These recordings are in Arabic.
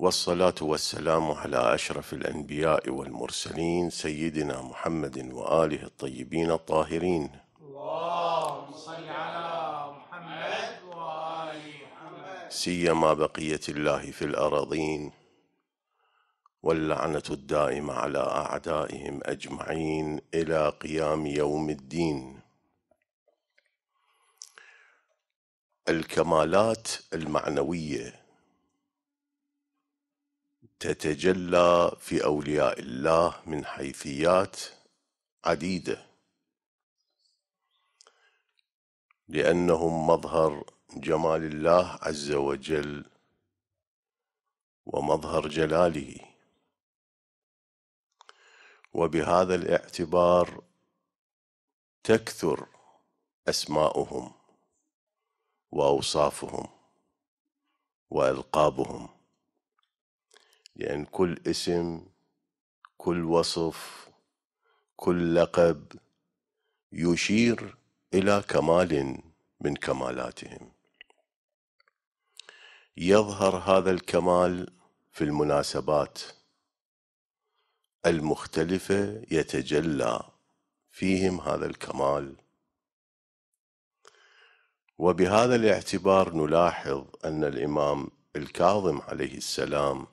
والصلاة والسلام على أشرف الأنبياء والمرسلين سيدنا محمد وآله الطيبين الطاهرين اللهم صل على محمد وآل محمد سيما بقية الله في الأراضين واللعنة الدائمة على أعدائهم أجمعين إلى قيام يوم الدين الكمالات المعنويه تتجلى في اولياء الله من حيثيات عديده لانهم مظهر جمال الله عز وجل ومظهر جلاله وبهذا الاعتبار تكثر اسماؤهم واوصافهم والقابهم لأن كل اسم كل وصف كل لقب يشير إلى كمال من كمالاتهم يظهر هذا الكمال في المناسبات المختلفة يتجلى فيهم هذا الكمال وبهذا الاعتبار نلاحظ أن الإمام الكاظم عليه السلام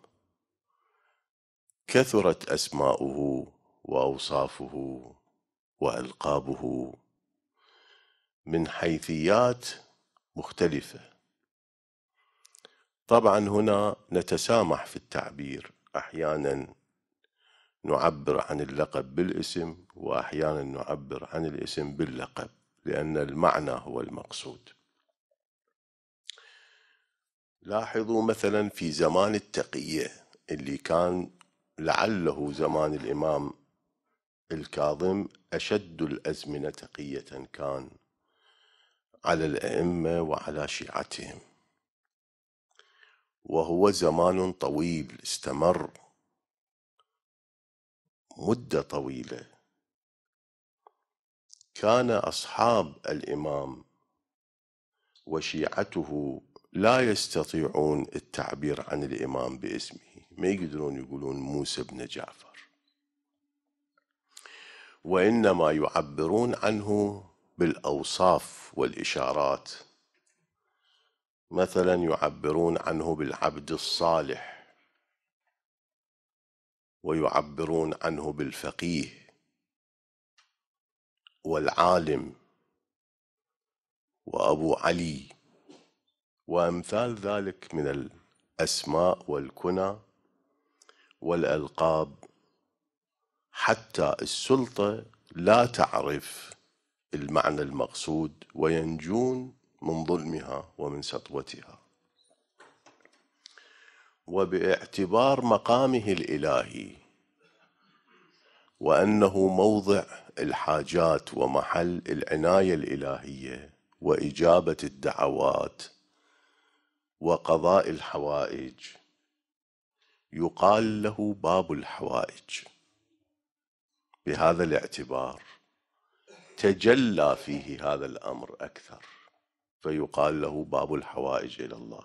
كثرت أسماؤه وأوصافه وألقابه من حيثيات مختلفة طبعا هنا نتسامح في التعبير أحيانا نعبر عن اللقب بالاسم وأحيانا نعبر عن الاسم باللقب لأن المعنى هو المقصود لاحظوا مثلا في زمان التقية اللي كان لعله زمان الإمام الكاظم أشد الأزمنة تقية كان على الأئمة وعلى شيعتهم وهو زمان طويل استمر مدة طويلة كان أصحاب الإمام وشيعته لا يستطيعون التعبير عن الإمام باسمه ما يقدرون يقولون موسى بن جعفر وإنما يعبرون عنه بالأوصاف والإشارات مثلا يعبرون عنه بالعبد الصالح ويعبرون عنه بالفقيه والعالم وأبو علي وأمثال ذلك من الأسماء والكنى والألقاب حتى السلطة لا تعرف المعنى المقصود وينجون من ظلمها ومن سطوتها وباعتبار مقامه الإلهي وأنه موضع الحاجات ومحل العناية الإلهية وإجابة الدعوات وقضاء الحوائج يقال له باب الحوائج بهذا الاعتبار تجلى فيه هذا الأمر أكثر فيقال له باب الحوائج إلى الله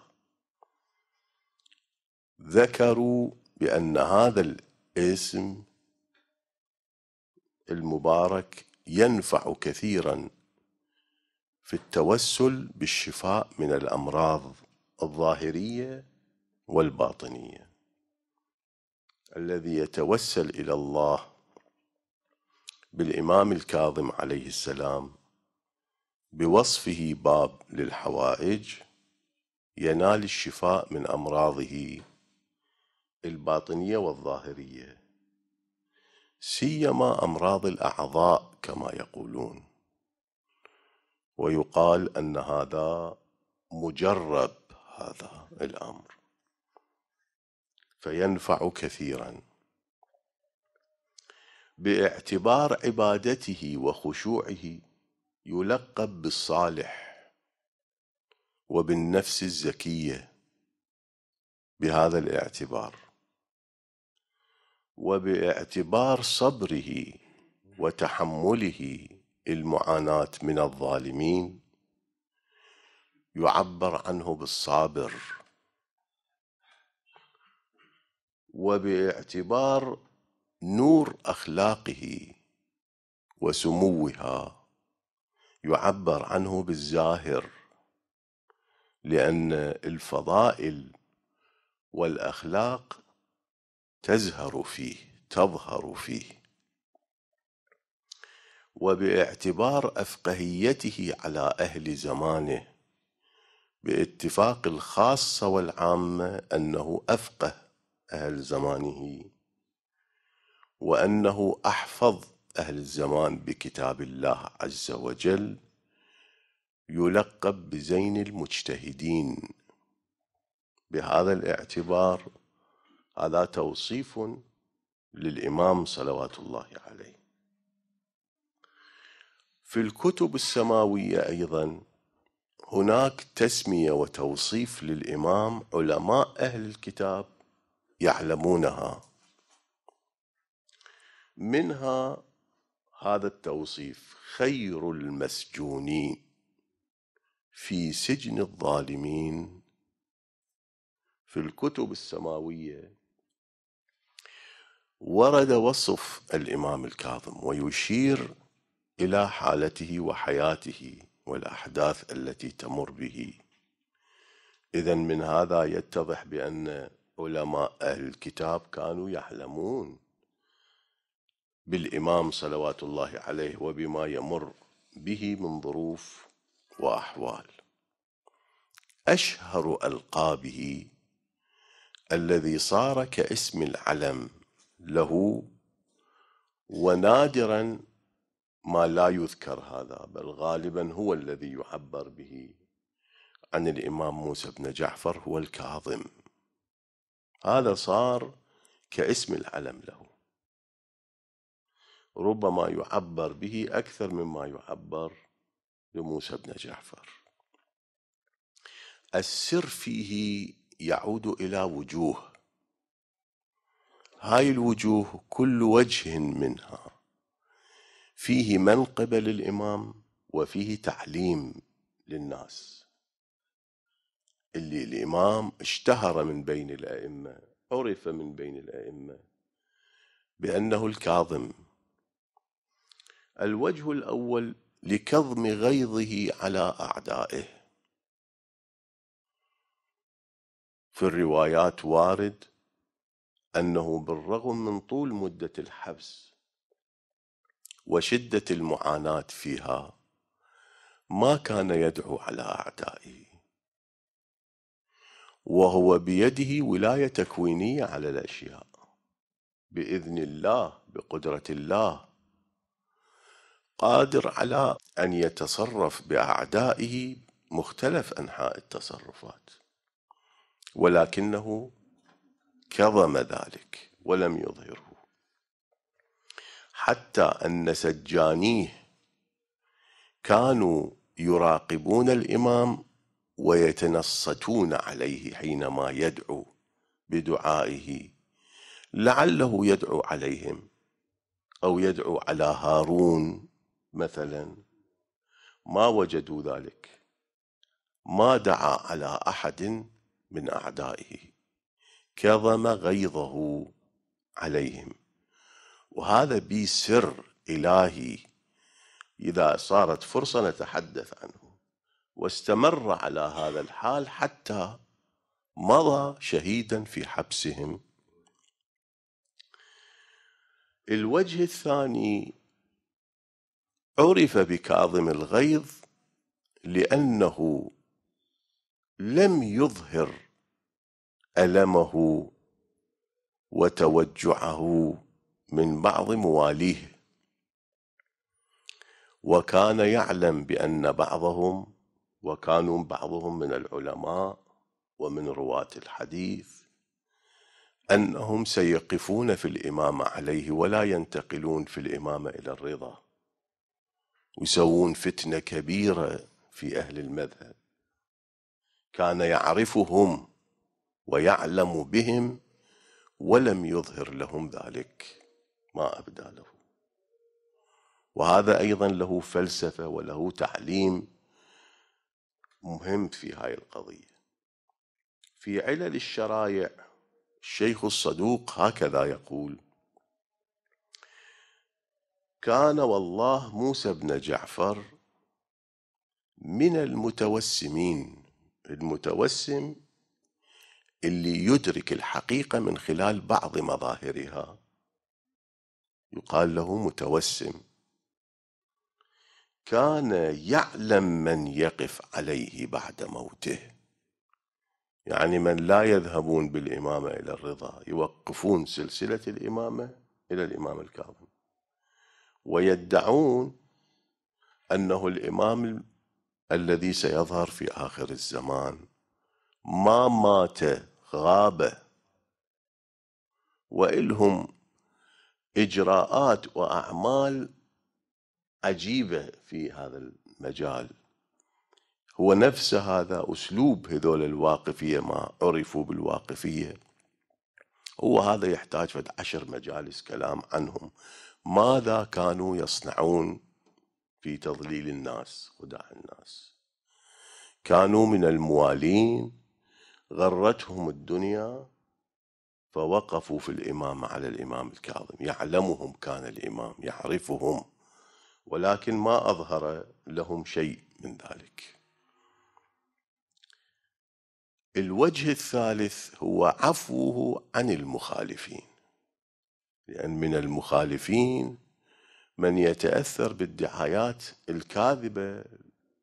ذكروا بأن هذا الاسم المبارك ينفع كثيرا في التوسل بالشفاء من الأمراض الظاهرية والباطنية الذي يتوسل إلى الله بالإمام الكاظم عليه السلام بوصفه باب للحوائج ينال الشفاء من أمراضه الباطنية والظاهرية سيما أمراض الأعضاء كما يقولون ويقال أن هذا مجرب هذا الأمر فينفع كثيرا باعتبار عبادته وخشوعه يلقب بالصالح وبالنفس الزكية بهذا الاعتبار وباعتبار صبره وتحمله المعاناة من الظالمين يعبر عنه بالصابر وباعتبار نور اخلاقه وسموها يعبر عنه بالزاهر لان الفضائل والاخلاق تزهر فيه تظهر فيه وباعتبار افقهيته على اهل زمانه باتفاق الخاصه والعامه انه افقه أهل زمانه وأنه أحفظ أهل الزمان بكتاب الله عز وجل يلقب بزين المجتهدين بهذا الاعتبار هذا توصيف للإمام صلوات الله عليه في الكتب السماوية أيضا هناك تسمية وتوصيف للإمام علماء أهل الكتاب يعلمونها منها هذا التوصيف خير المسجونين في سجن الظالمين في الكتب السماويه ورد وصف الامام الكاظم ويشير الى حالته وحياته والاحداث التي تمر به اذا من هذا يتضح بان علماء أهل الكتاب كانوا يحلمون بالإمام صلوات الله عليه وبما يمر به من ظروف وأحوال أشهر ألقابه الذي صار كاسم العلم له ونادرا ما لا يذكر هذا بل غالبا هو الذي يعبر به عن الإمام موسى بن جعفر هو الكاظم هذا صار كاسم العلم له ربما يعبر به أكثر مما يعبر لموسى بن جعفر السر فيه يعود إلى وجوه هاي الوجوه كل وجه منها فيه من قبل الإمام وفيه تعليم للناس اللي الإمام اشتهر من بين الأئمة عرف من بين الأئمة بأنه الكاظم الوجه الأول لكظم غيظه على أعدائه في الروايات وارد أنه بالرغم من طول مدة الحبس وشدة المعاناة فيها ما كان يدعو على أعدائه وهو بيده ولاية تكوينية على الأشياء بإذن الله بقدرة الله قادر على أن يتصرف بأعدائه مختلف أنحاء التصرفات ولكنه كظم ذلك ولم يظهره حتى أن سجانيه كانوا يراقبون الإمام ويتنصتون عليه حينما يدعو بدعائه لعله يدعو عليهم أو يدعو على هارون مثلا ما وجدوا ذلك ما دعا على أحد من أعدائه كظم غيظه عليهم وهذا بسر إلهي إذا صارت فرصة نتحدث عنه واستمر على هذا الحال حتى مضى شهيدا في حبسهم الوجه الثاني عرف بكاظم الغيظ لأنه لم يظهر ألمه وتوجعه من بعض مواليه وكان يعلم بأن بعضهم وكانوا بعضهم من العلماء ومن رواة الحديث أنهم سيقفون في الإمام عليه ولا ينتقلون في الإمام إلى الرضا ويسوون فتنة كبيرة في أهل المذهب كان يعرفهم ويعلم بهم ولم يظهر لهم ذلك ما أبدى له وهذا أيضا له فلسفة وله تعليم مهم في هاي القضية في علل الشرايع الشيخ الصدوق هكذا يقول كان والله موسى بن جعفر من المتوسمين المتوسم اللي يدرك الحقيقة من خلال بعض مظاهرها يقال له متوسم كان يعلم من يقف عليه بعد موته يعني من لا يذهبون بالإمامة إلى الرضا يوقفون سلسلة الإمامة إلى الإمام الكاظم ويدعون أنه الإمام الذي سيظهر في آخر الزمان ما مات غاب وإلهم إجراءات وأعمال عجيبة في هذا المجال هو نفس هذا أسلوب هذول الواقفية ما عرفوا بالواقفية هو هذا يحتاج فد عشر مجالس كلام عنهم ماذا كانوا يصنعون في تضليل الناس خداع الناس كانوا من الموالين غرتهم الدنيا فوقفوا في الإمام على الإمام الكاظم يعلمهم كان الإمام يعرفهم ولكن ما أظهر لهم شيء من ذلك الوجه الثالث هو عفوه عن المخالفين لأن من المخالفين من يتأثر بالدعايات الكاذبة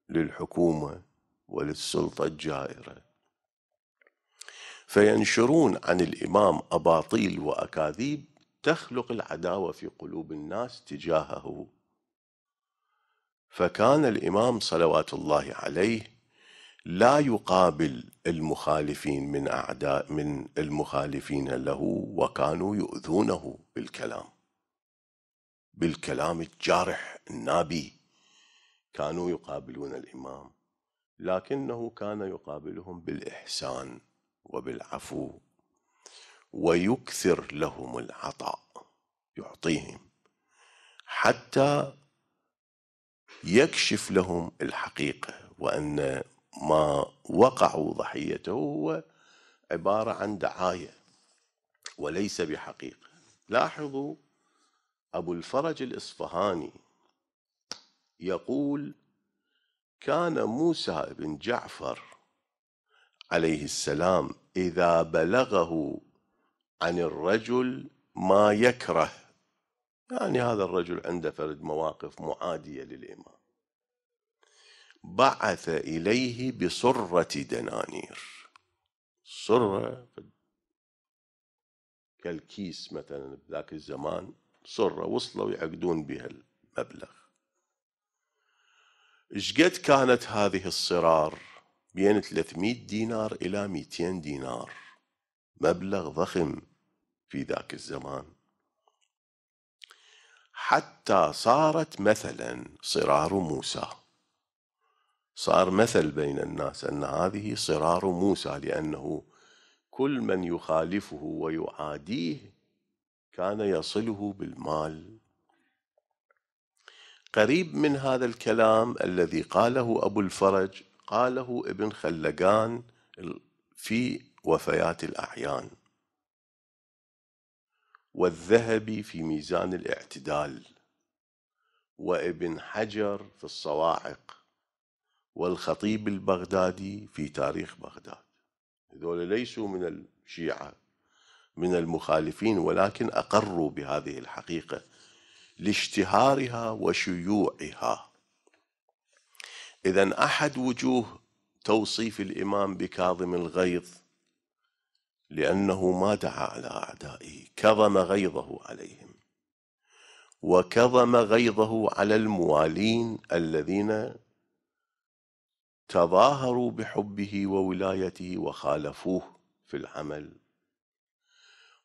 للحكومة وللسلطة الجائرة فينشرون عن الإمام أباطيل وأكاذيب تخلق العداوة في قلوب الناس تجاهه فكان الإمام صلوات الله عليه لا يقابل المخالفين من أعداء من المخالفين له وكانوا يؤذونه بالكلام بالكلام الجارح النابي كانوا يقابلون الإمام لكنه كان يقابلهم بالإحسان وبالعفو ويكثر لهم العطاء يعطيهم حتى يكشف لهم الحقيقة وأن ما وقعوا ضحيته هو عبارة عن دعاية وليس بحقيقة لاحظوا أبو الفرج الإصفهاني يقول كان موسى بن جعفر عليه السلام إذا بلغه عن الرجل ما يكره يعني هذا الرجل عنده فرد مواقف معادية للإمام بعث إليه بصرة دنانير صرة كالكيس مثلا بذاك الزمان صرة وصلوا يعقدون بها المبلغ شقد كانت هذه الصرار بين 300 دينار إلى 200 دينار مبلغ ضخم في ذاك الزمان حتى صارت مثلا صرار موسى صار مثل بين الناس أن هذه صرار موسى لأنه كل من يخالفه ويعاديه كان يصله بالمال قريب من هذا الكلام الذي قاله أبو الفرج قاله ابن خلقان في وفيات الأعيان والذهبي في ميزان الاعتدال وابن حجر في الصواعق والخطيب البغدادي في تاريخ بغداد هذول ليسوا من الشيعة من المخالفين ولكن أقروا بهذه الحقيقة لاشتهارها وشيوعها إذا أحد وجوه توصيف الإمام بكاظم الغيظ لأنه ما دعا على أعدائه كظم غيظه عليهم وكظم غيظه على الموالين الذين تظاهروا بحبه وولايته وخالفوه في العمل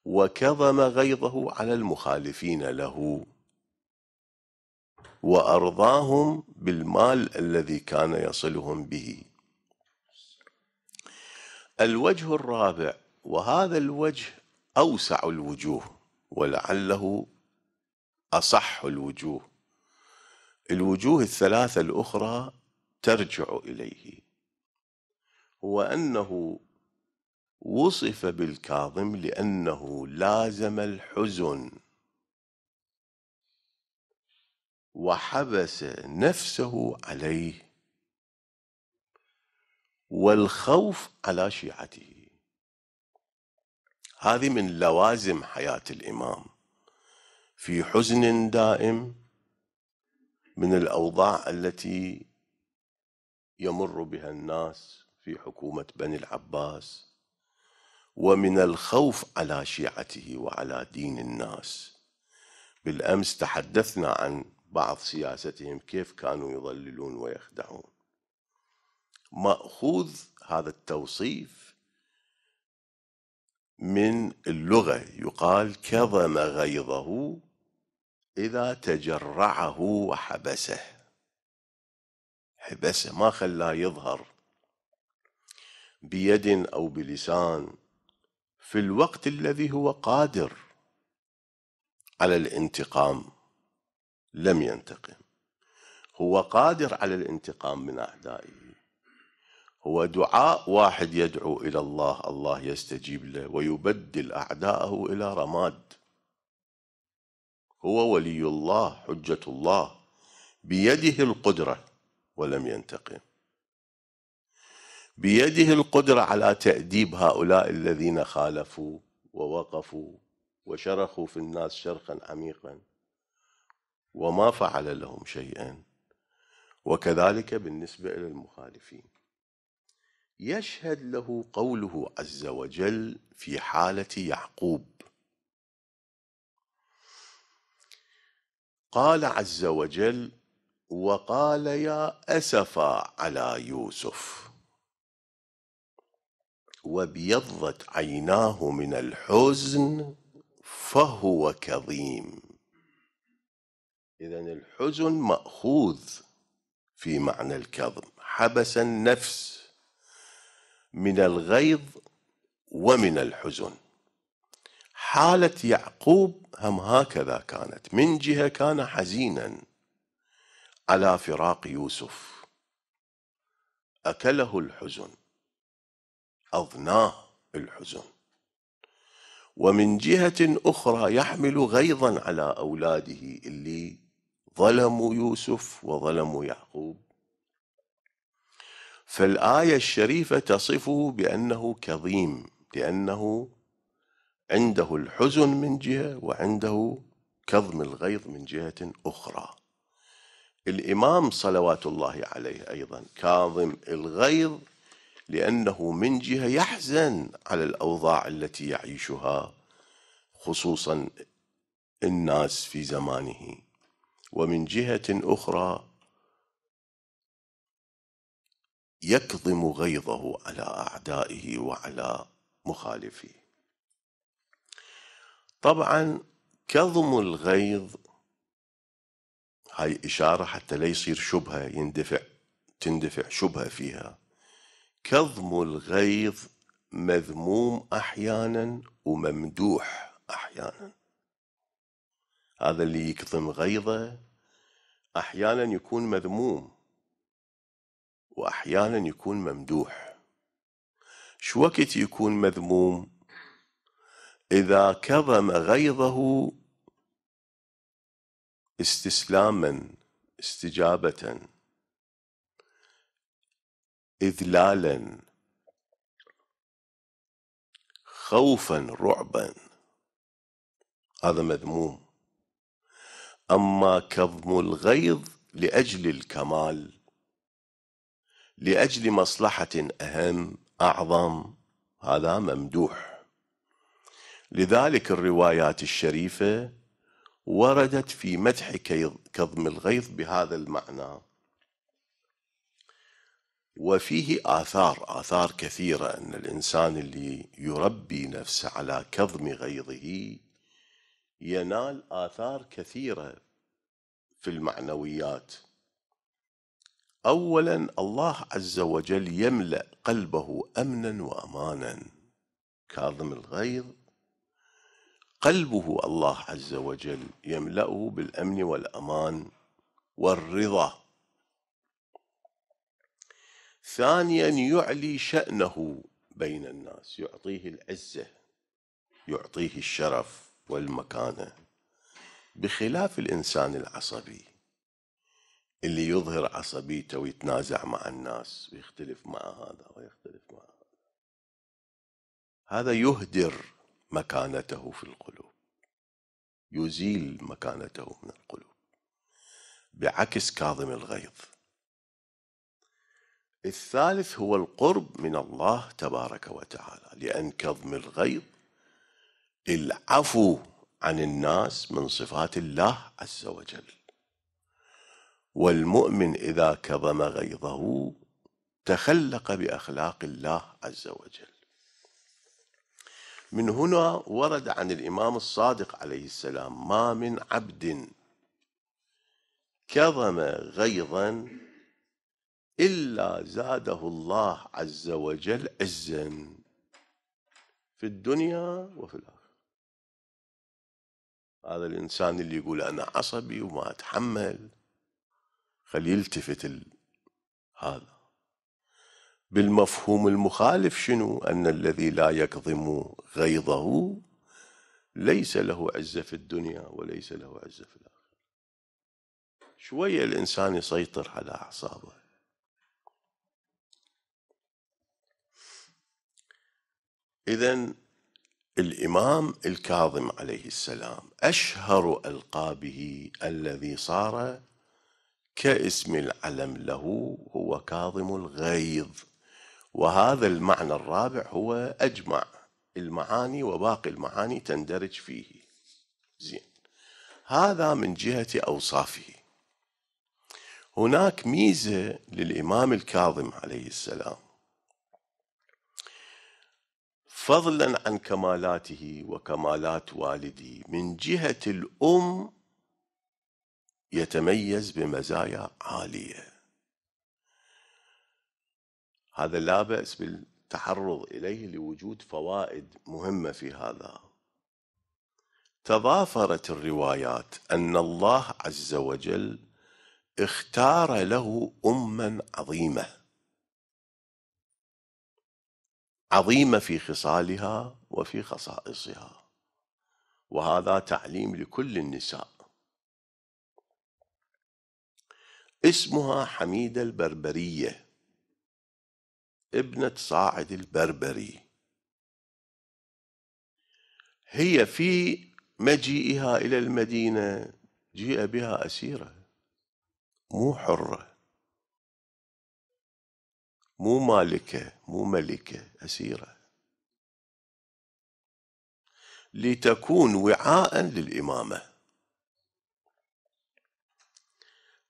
وكظم غيظه على المخالفين له وأرضاهم بالمال الذي كان يصلهم به الوجه الرابع وهذا الوجه أوسع الوجوه ولعله أصح الوجوه الوجوه الثلاثة الأخرى ترجع إليه هو أنه وصف بالكاظم لأنه لازم الحزن وحبس نفسه عليه والخوف على شيعته هذه من لوازم حياة الإمام في حزن دائم من الأوضاع التي يمر بها الناس في حكومة بني العباس ومن الخوف على شيعته وعلى دين الناس بالأمس تحدثنا عن بعض سياستهم كيف كانوا يضللون ويخدعون مأخوذ هذا التوصيف من اللغة يقال كظم غيظه إذا تجرعه وحبسه حبسه ما خلاه يظهر بيد أو بلسان في الوقت الذي هو قادر على الانتقام لم ينتقم هو قادر على الانتقام من أعدائه هو دعاء واحد يدعو إلى الله الله يستجيب له ويبدل أعداءه إلى رماد هو ولي الله حجة الله بيده القدرة ولم ينتقم بيده القدرة على تأديب هؤلاء الذين خالفوا ووقفوا وشرخوا في الناس شرخا عميقا وما فعل لهم شيئا وكذلك بالنسبة إلى المخالفين يشهد له قوله عز وجل في حالة يعقوب قال عز وجل وقال يا أسفا على يوسف وابيضت عيناه من الحزن فهو كظيم إذا الحزن مأخوذ في معنى الكظم حبس النفس من الغيظ ومن الحزن حالة يعقوب هم هكذا كانت من جهة كان حزينا على فراق يوسف أكله الحزن أضناه الحزن ومن جهة أخرى يحمل غيظا على أولاده اللي ظلموا يوسف وظلموا يعقوب فالآية الشريفة تصفه بأنه كظيم لأنه عنده الحزن من جهة وعنده كظم الغيظ من جهة أخرى الإمام صلوات الله عليه أيضا كاظم الغيظ لأنه من جهة يحزن على الأوضاع التي يعيشها خصوصا الناس في زمانه ومن جهة أخرى يكظم غيظه على اعدائه وعلى مخالفيه طبعا كظم الغيظ هاي إشارة حتى لا يصير شبهة يندفع تندفع شبهة فيها كظم الغيظ مذموم أحيانا وممدوح أحيانا هذا اللي يكظم غيظه أحيانا يكون مذموم وأحيانا يكون ممدوح شو وقت يكون مذموم إذا كظم غيظه استسلاما استجابة إذلالا خوفا رعبا هذا مذموم أما كظم الغيظ لأجل الكمال لأجل مصلحة أهم أعظم هذا ممدوح لذلك الروايات الشريفة وردت في مدح كظم الغيظ بهذا المعنى وفيه آثار آثار كثيرة أن الإنسان اللي يربي نفسه على كظم غيظه ينال آثار كثيرة في المعنويات اولا الله عز وجل يملا قلبه امنا وامانا كاظم الغيظ قلبه الله عز وجل يملاه بالامن والامان والرضا ثانيا يعلي شانه بين الناس يعطيه العزه يعطيه الشرف والمكانه بخلاف الانسان العصبي اللي يظهر عصبيته ويتنازع مع الناس ويختلف مع هذا ويختلف مع هذا هذا يهدر مكانته في القلوب يزيل مكانته من القلوب بعكس كاظم الغيظ الثالث هو القرب من الله تبارك وتعالى لأن كظم الغيظ العفو عن الناس من صفات الله عز وجل والمؤمن إذا كظم غيظه تخلق بأخلاق الله عز وجل من هنا ورد عن الإمام الصادق عليه السلام ما من عبد كظم غيظا إلا زاده الله عز وجل عزا في الدنيا وفي الآخرة هذا الإنسان اللي يقول أنا عصبي وما أتحمل فليلتفت يلتفت ال... هذا بالمفهوم المخالف شنو أن الذي لا يكظم غيظه ليس له عزة في الدنيا وليس له عزة في الآخرة شوية الإنسان يسيطر على أعصابه إذا الإمام الكاظم عليه السلام أشهر ألقابه الذي صار كاسم العلم له هو كاظم الغيظ وهذا المعنى الرابع هو أجمع المعاني وباقي المعاني تندرج فيه زين هذا من جهة أوصافه هناك ميزة للإمام الكاظم عليه السلام فضلا عن كمالاته وكمالات والده من جهة الأم يتميز بمزايا عالية هذا لا بأس بالتعرض إليه لوجود فوائد مهمة في هذا تضافرت الروايات أن الله عز وجل اختار له أما عظيمة عظيمة في خصالها وفي خصائصها وهذا تعليم لكل النساء اسمها حميدة البربرية ابنة صاعد البربري هي في مجيئها إلى المدينة جيء بها أسيرة مو حرة مو مالكة مو ملكة أسيرة لتكون وعاء للإمامة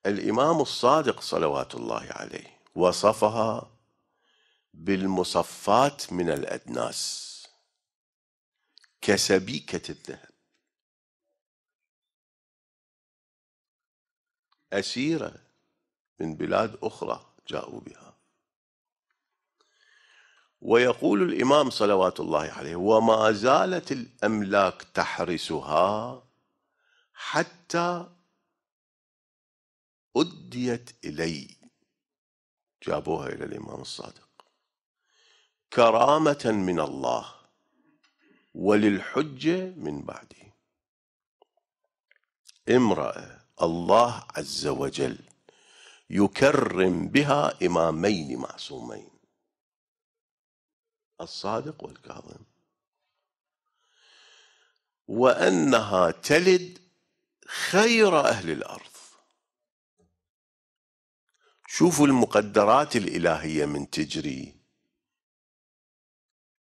الإمام الصادق صلوات الله عليه وصفها بالمصفات من الأدناس كسبيكة الذهب أسيرة من بلاد أخرى جاءوا بها ويقول الإمام صلوات الله عليه وما زالت الأملاك تحرسها حتى أديت إلي جابوها إلى الإمام الصادق كرامة من الله وللحجة من بعده امرأة الله عز وجل يكرم بها إمامين معصومين الصادق والكاظم وأنها تلد خير أهل الأرض شوفوا المقدرات الإلهية من تجري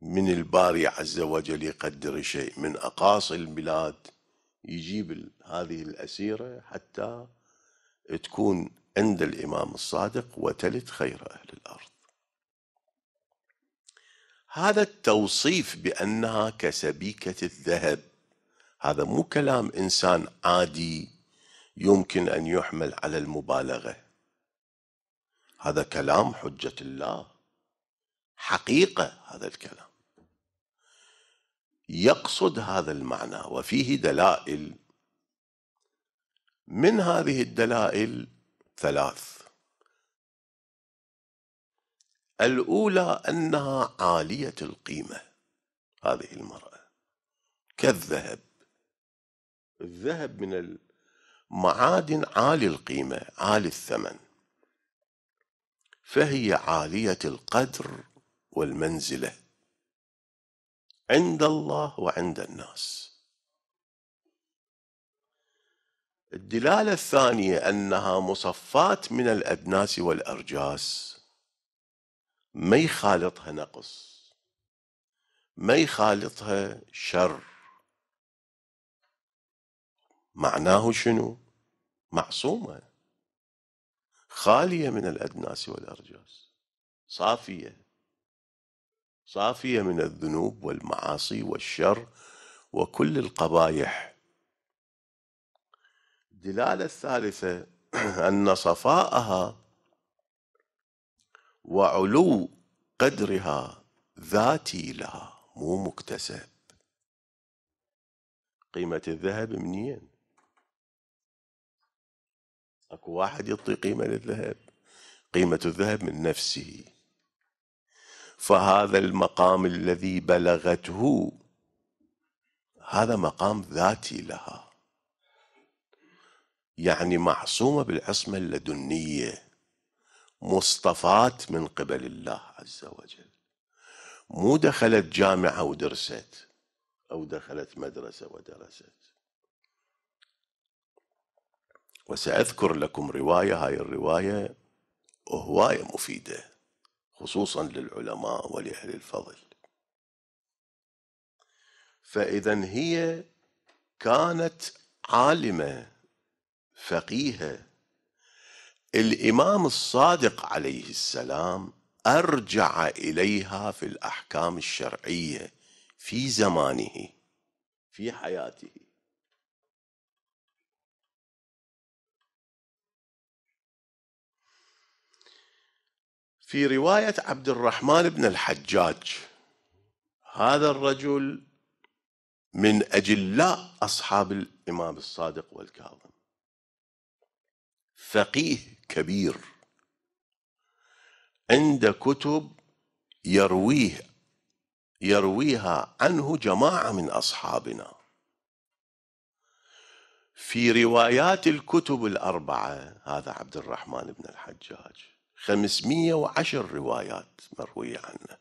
من الباري عز وجل يقدر شيء من أقاصي البلاد يجيب هذه الأسيرة حتى تكون عند الإمام الصادق وتلت خير أهل الأرض هذا التوصيف بأنها كسبيكة الذهب هذا مو كلام إنسان عادي يمكن أن يحمل على المبالغة هذا كلام حجة الله حقيقة هذا الكلام يقصد هذا المعنى وفيه دلائل من هذه الدلائل ثلاث الأولى أنها عالية القيمة هذه المرأة كالذهب الذهب من المعادن عالي القيمة عالي الثمن فهي عالية القدر والمنزلة عند الله وعند الناس الدلالة الثانية أنها مصفات من الأدناس والأرجاس ما يخالطها نقص ما يخالطها شر معناه شنو معصومه خالية من الأدناس والأرجاس صافية صافية من الذنوب والمعاصي والشر وكل القبائح الدلالة الثالثة أن صفاءها وعلو قدرها ذاتي لها مو مكتسب قيمة الذهب منين اكو واحد يعطي قيمة للذهب قيمة الذهب من نفسه فهذا المقام الذي بلغته هذا مقام ذاتي لها يعني معصومة بالعصمة اللدنية مصطفاة من قبل الله عز وجل مو دخلت جامعة ودرست أو دخلت مدرسة ودرست وسأذكر لكم رواية هاي الرواية هواية مفيدة خصوصا للعلماء ولأهل الفضل فإذا هي كانت عالمة فقيهة الإمام الصادق عليه السلام أرجع إليها في الأحكام الشرعية في زمانه في حياته في رواية عبد الرحمن بن الحجاج هذا الرجل من أجلاء أصحاب الإمام الصادق والكاظم فقيه كبير عند كتب يرويه يرويها عنه جماعة من أصحابنا في روايات الكتب الأربعة هذا عبد الرحمن بن الحجاج 510 روايات مروية عنه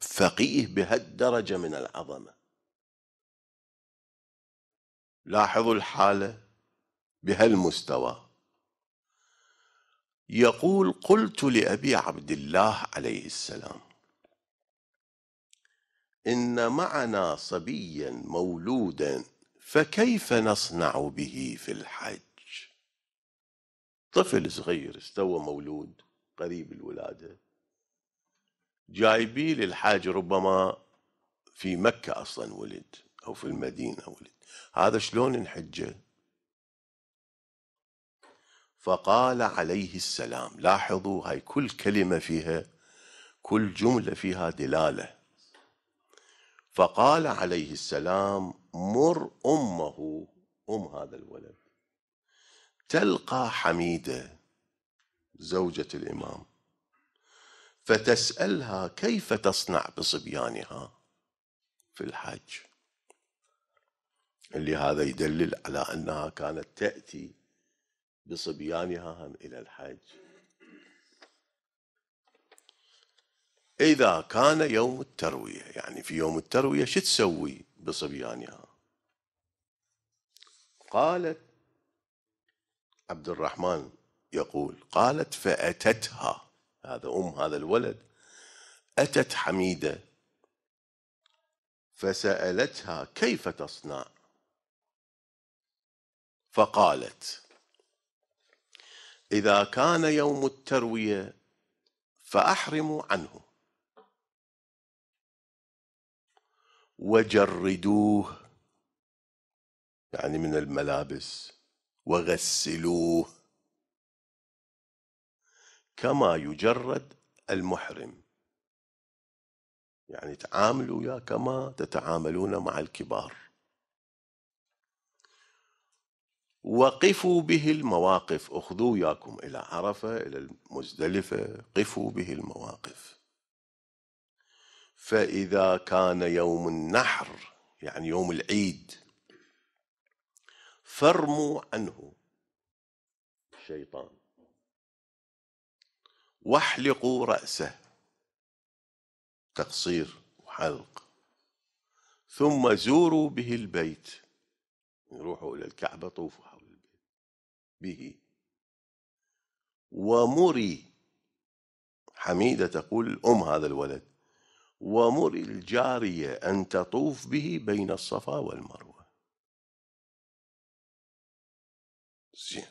فقيه بهالدرجة من العظمة لاحظوا الحالة بهالمستوى يقول قلت لأبي عبد الله عليه السلام إن معنا صبيا مولودا فكيف نصنع به في الحج طفل صغير استوى مولود قريب الولادة جايبيه للحاج ربما في مكة أصلا ولد أو في المدينة ولد هذا شلون نحجه فقال عليه السلام لاحظوا هاي كل كلمة فيها كل جملة فيها دلالة فقال عليه السلام مر أمه أم هذا الولد تلقى حميده زوجة الإمام فتسألها كيف تصنع بصبيانها في الحج اللي هذا يدلل على أنها كانت تأتي بصبيانها هم إلى الحج إذا كان يوم التروية يعني في يوم التروية شو تسوي بصبيانها قالت عبد الرحمن يقول قالت فأتتها هذا أم هذا الولد أتت حميدة فسألتها كيف تصنع فقالت إذا كان يوم التروية فأحرموا عنه وجردوه يعني من الملابس وغسلوه كما يجرد المحرم يعني تعاملوا يا كما تتعاملون مع الكبار وقفوا به المواقف أخذوا ياكم إلى عرفة إلى المزدلفة قفوا به المواقف فإذا كان يوم النحر يعني يوم العيد فارموا عنه الشيطان واحلقوا رأسه تقصير وحلق ثم زوروا به البيت يروحوا إلى الكعبة طوفوا حول البيت به ومري حميدة تقول أم هذا الولد ومري الجارية أن تطوف به بين الصفا والمروة زين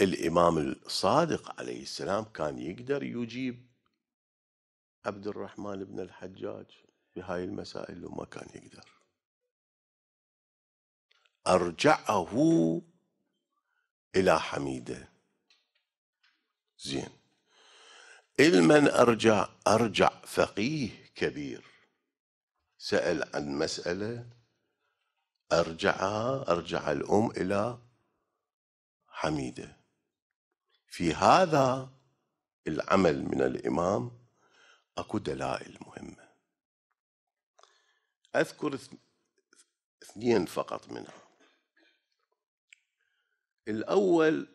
الإمام الصادق عليه السلام كان يقدر يجيب عبد الرحمن بن الحجاج بهاي المسائل وما كان يقدر أرجعه إلى حميدة زين المن أرجع أرجع فقيه كبير سأل عن مسألة أرجعها أرجع الأم إلى حميدة في هذا العمل من الإمام أكو دلائل مهمة أذكر اثنين فقط منها الأول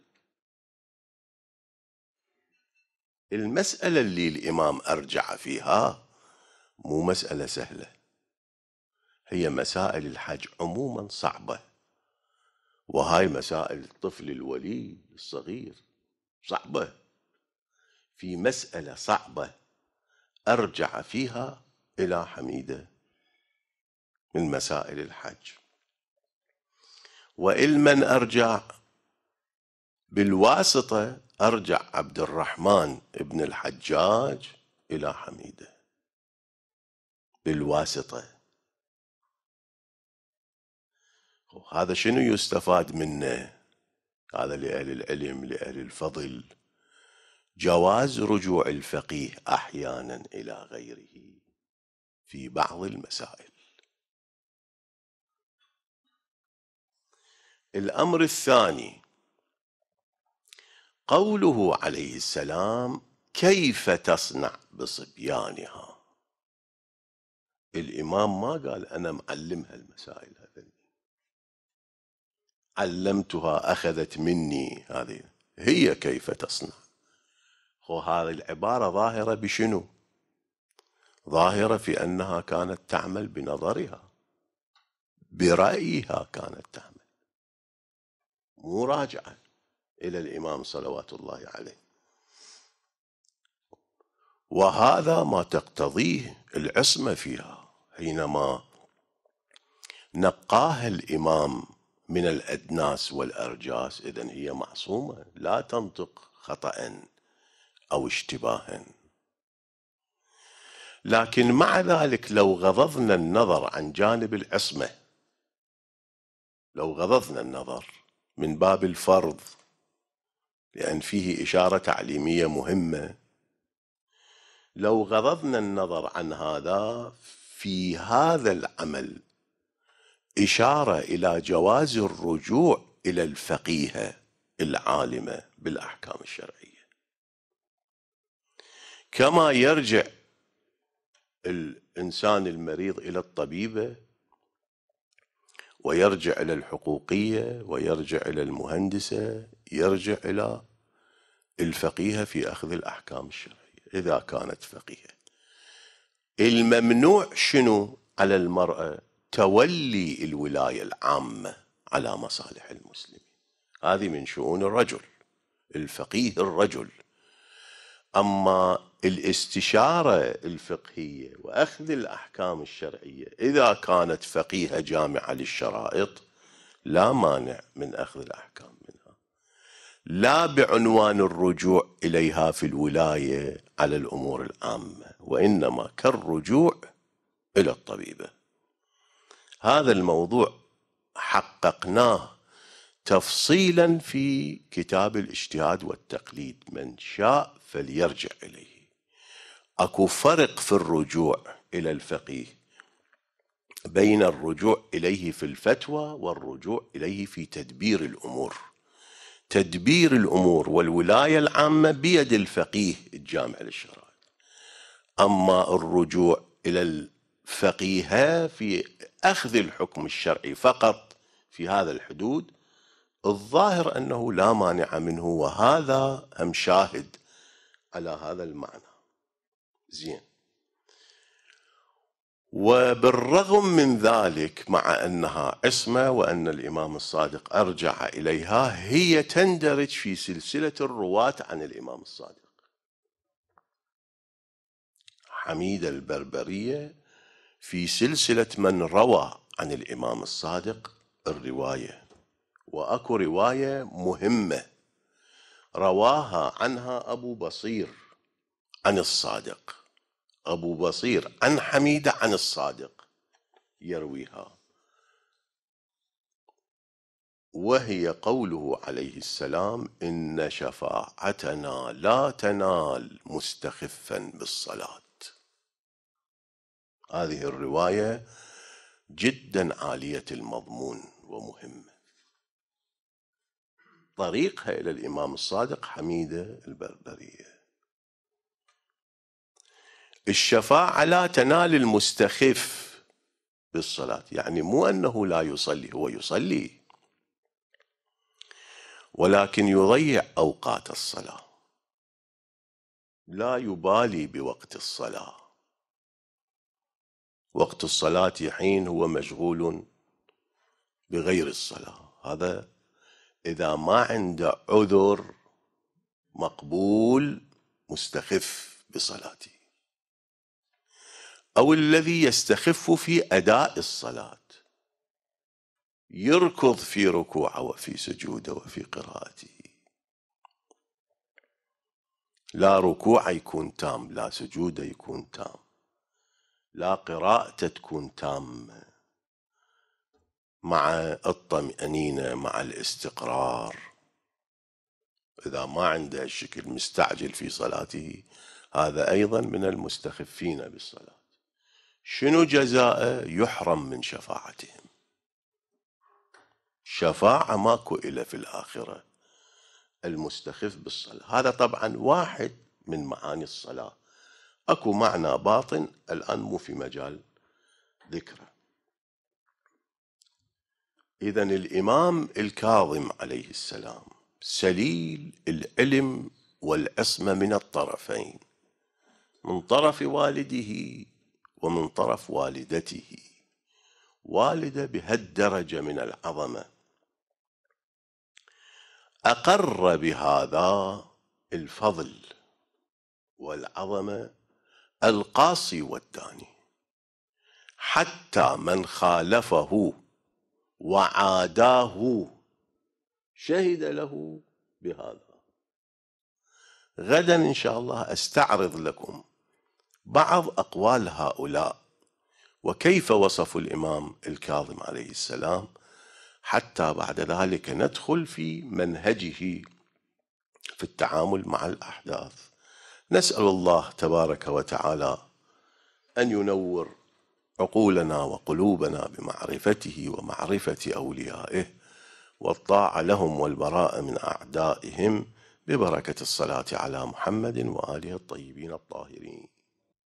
المسألة اللي الإمام أرجع فيها مو مسألة سهلة هي مسائل الحج عموما صعبة وهاي مسائل الطفل الوليد الصغير صعبة في مسألة صعبة أرجع فيها إلى حميدة من مسائل الحج من أرجع بالواسطة أرجع عبد الرحمن ابن الحجاج إلى حميدة بالواسطة وهذا شنو يستفاد منه هذا لأهل العلم لأهل الفضل جواز رجوع الفقيه أحيانا إلى غيره في بعض المسائل الأمر الثاني قوله عليه السلام كيف تصنع بصبيانها الإمام ما قال أنا معلمها المسائل علمتها أخذت مني هذه هي كيف تصنع وهذه العبارة ظاهرة بشنو ظاهرة في أنها كانت تعمل بنظرها برأيها كانت تعمل مو راجعة إلى الإمام صلوات الله عليه وهذا ما تقتضيه العصمة فيها حينما نقاها الإمام من الأدناس والأرجاس إذا هي معصومة لا تنطق خطأ أو اشتباها لكن مع ذلك لو غضضنا النظر عن جانب العصمة لو غضضنا النظر من باب الفرض لأن فيه إشارة تعليمية مهمة لو غضضنا النظر عن هذا في هذا العمل إشارة إلى جواز الرجوع إلى الفقيهة العالمة بالأحكام الشرعية كما يرجع الإنسان المريض إلى الطبيبة ويرجع إلى الحقوقية ويرجع إلى المهندسة يرجع إلى الفقيهة في أخذ الأحكام الشرعية إذا كانت فقيهة الممنوع شنو على المرأة تولي الولاية العامة على مصالح المسلمين هذه من شؤون الرجل الفقيه الرجل أما الاستشارة الفقهية وأخذ الأحكام الشرعية إذا كانت فقيهة جامعة للشرائط لا مانع من أخذ الأحكام منها لا بعنوان الرجوع إليها في الولاية على الأمور العامة وإنما كالرجوع إلى الطبيبة هذا الموضوع حققناه تفصيلا في كتاب الاجتهاد والتقليد من شاء فليرجع اليه اكو فرق في الرجوع الى الفقيه بين الرجوع اليه في الفتوى والرجوع اليه في تدبير الامور تدبير الامور والولايه العامه بيد الفقيه الجامع للشرائع اما الرجوع الى فقيها في أخذ الحكم الشرعي فقط في هذا الحدود الظاهر أنه لا مانع منه وهذا أم شاهد على هذا المعنى زين وبالرغم من ذلك مع أنها عصمة وأن الإمام الصادق أرجع إليها هي تندرج في سلسلة الرواة عن الإمام الصادق حميد البربرية في سلسلة من روى عن الإمام الصادق الرواية وأكو رواية مهمة رواها عنها أبو بصير عن الصادق أبو بصير عن حميدة عن الصادق يرويها وهي قوله عليه السلام إن شفاعتنا لا تنال مستخفا بالصلاة هذه الروايه جدا عاليه المضمون ومهمه طريقها الى الامام الصادق حميده البربريه الشفاعه لا تنال المستخف بالصلاه يعني مو انه لا يصلي هو يصلي ولكن يضيع اوقات الصلاه لا يبالي بوقت الصلاه وقت الصلاة حين هو مشغول بغير الصلاة هذا إذا ما عنده عذر مقبول مستخف بصلاته أو الذي يستخف في أداء الصلاة يركض في ركوعه وفي سجوده وفي قراءته لا ركوع يكون تام لا سجود يكون تام لا قراءته تكون تامة مع الطمأنينة مع الاستقرار إذا ما عنده الشكل مستعجل في صلاته هذا أيضا من المستخفين بالصلاة شنو جزاءه يحرم من شفاعتهم شفاعة ماكو الا في الآخرة المستخف بالصلاة هذا طبعا واحد من معاني الصلاة أكو معنى باطن الآن مو في مجال ذكره إذا الإمام الكاظم عليه السلام سليل العلم والعصمة من الطرفين من طرف والده ومن طرف والدته والدة بهالدرجة من العظمة أقر بهذا الفضل والعظمة القاصي والداني حتى من خالفه وعاداه شهد له بهذا غدا إن شاء الله أستعرض لكم بعض أقوال هؤلاء وكيف وصفوا الإمام الكاظم عليه السلام حتى بعد ذلك ندخل في منهجه في التعامل مع الأحداث نسأل الله تبارك وتعالى أن ينور عقولنا وقلوبنا بمعرفته ومعرفة أوليائه والطاعة لهم والبراء من أعدائهم ببركة الصلاة على محمد وآله الطيبين الطاهرين